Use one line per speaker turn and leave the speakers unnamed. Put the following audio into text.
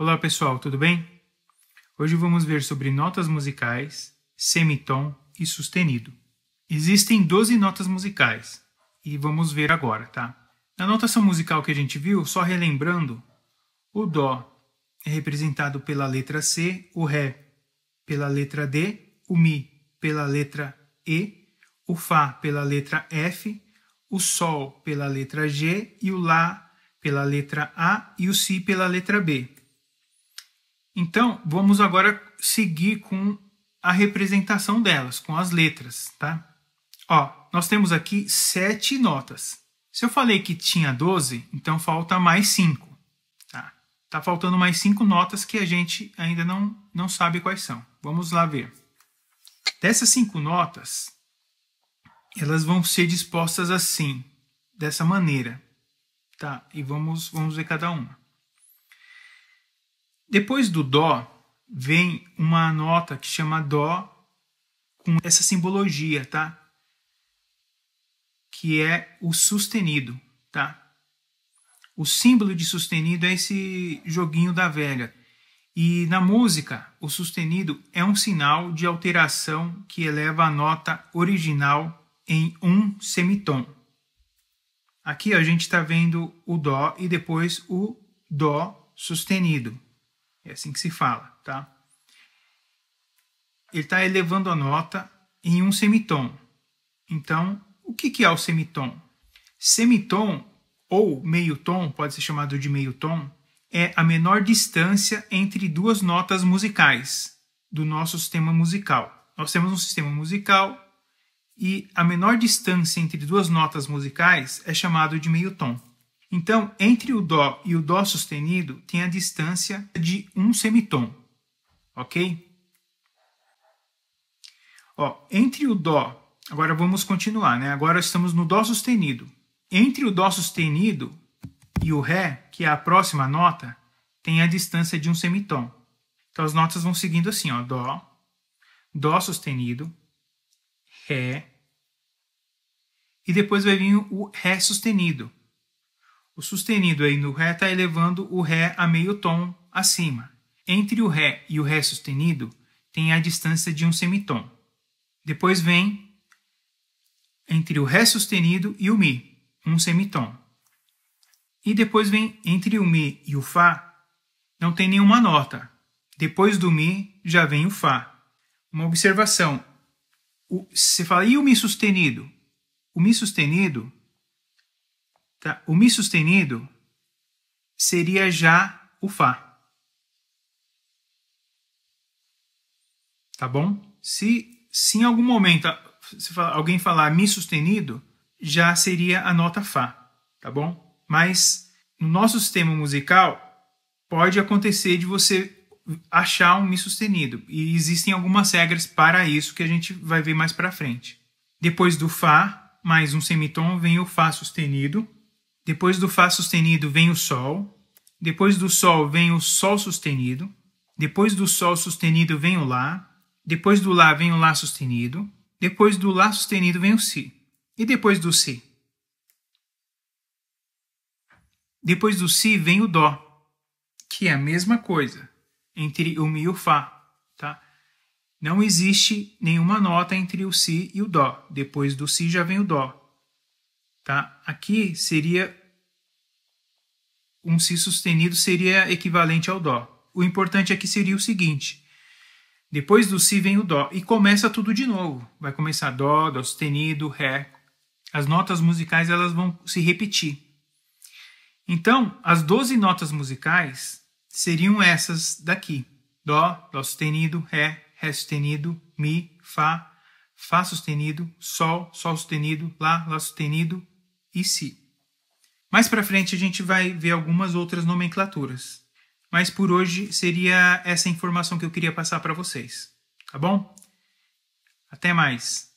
Olá pessoal, tudo bem? Hoje vamos ver sobre notas musicais, semitom e sustenido. Existem 12 notas musicais e vamos ver agora, tá? Na notação musical que a gente viu, só relembrando, o Dó é representado pela letra C, o Ré pela letra D, o Mi pela letra E, o Fá pela letra F, o Sol pela letra G e o Lá pela letra A e o Si pela letra B. Então, vamos agora seguir com a representação delas, com as letras, tá? Ó, nós temos aqui sete notas. Se eu falei que tinha 12, então falta mais cinco, Tá, tá faltando mais cinco notas que a gente ainda não, não sabe quais são. Vamos lá ver. Dessas cinco notas, elas vão ser dispostas assim, dessa maneira. Tá? E vamos, vamos ver cada uma. Depois do Dó, vem uma nota que chama Dó com essa simbologia, tá? Que é o sustenido, tá? O símbolo de sustenido é esse joguinho da velha. E na música, o sustenido é um sinal de alteração que eleva a nota original em um semitom. Aqui a gente está vendo o Dó e depois o Dó sustenido. É assim que se fala, tá? Ele está elevando a nota em um semitom. Então, o que, que é o semitom? Semitom ou meio tom, pode ser chamado de meio tom, é a menor distância entre duas notas musicais do nosso sistema musical. Nós temos um sistema musical e a menor distância entre duas notas musicais é chamado de meio tom. Então, entre o Dó e o Dó sustenido tem a distância de um semitom, ok? Ó, entre o Dó, agora vamos continuar, né? Agora estamos no Dó sustenido. Entre o Dó sustenido e o Ré, que é a próxima nota, tem a distância de um semitom. Então as notas vão seguindo assim, ó, Dó, Dó sustenido, Ré, e depois vai vir o Ré sustenido. O sustenido aí no Ré está elevando o Ré a meio tom acima. Entre o Ré e o Ré sustenido tem a distância de um semitom. Depois vem entre o Ré sustenido e o Mi, um semitom. E depois vem entre o Mi e o Fá, não tem nenhuma nota. Depois do Mi já vem o Fá. Uma observação: o, você fala, e o Mi sustenido? O Mi sustenido Tá? O Mi sustenido seria já o Fá. Tá bom? Se, se em algum momento alguém falar Mi sustenido, já seria a nota Fá. Tá bom? Mas no nosso sistema musical, pode acontecer de você achar um Mi sustenido. E existem algumas regras para isso que a gente vai ver mais para frente. Depois do Fá, mais um semitom, vem o Fá sustenido, depois do Fá sustenido vem o Sol. Depois do Sol vem o Sol sustenido. Depois do Sol sustenido vem o Lá. Depois do Lá vem o Lá sustenido. Depois do Lá sustenido vem o Si. E depois do Si? Depois do Si vem o Dó, que é a mesma coisa entre o Mi e o Fá. Tá? Não existe nenhuma nota entre o Si e o Dó. Depois do Si já vem o Dó. Tá? Aqui seria um si sustenido seria equivalente ao dó. O importante aqui seria o seguinte: depois do si vem o dó e começa tudo de novo. Vai começar dó, dó sustenido, ré. As notas musicais elas vão se repetir. Então, as 12 notas musicais seriam essas daqui: dó, dó sustenido, ré, ré sustenido, mi, fá, fá sustenido, sol, sol sustenido, lá, lá sustenido, e si. Mais para frente a gente vai ver algumas outras nomenclaturas, mas por hoje seria essa informação que eu queria passar para vocês, tá bom? Até mais.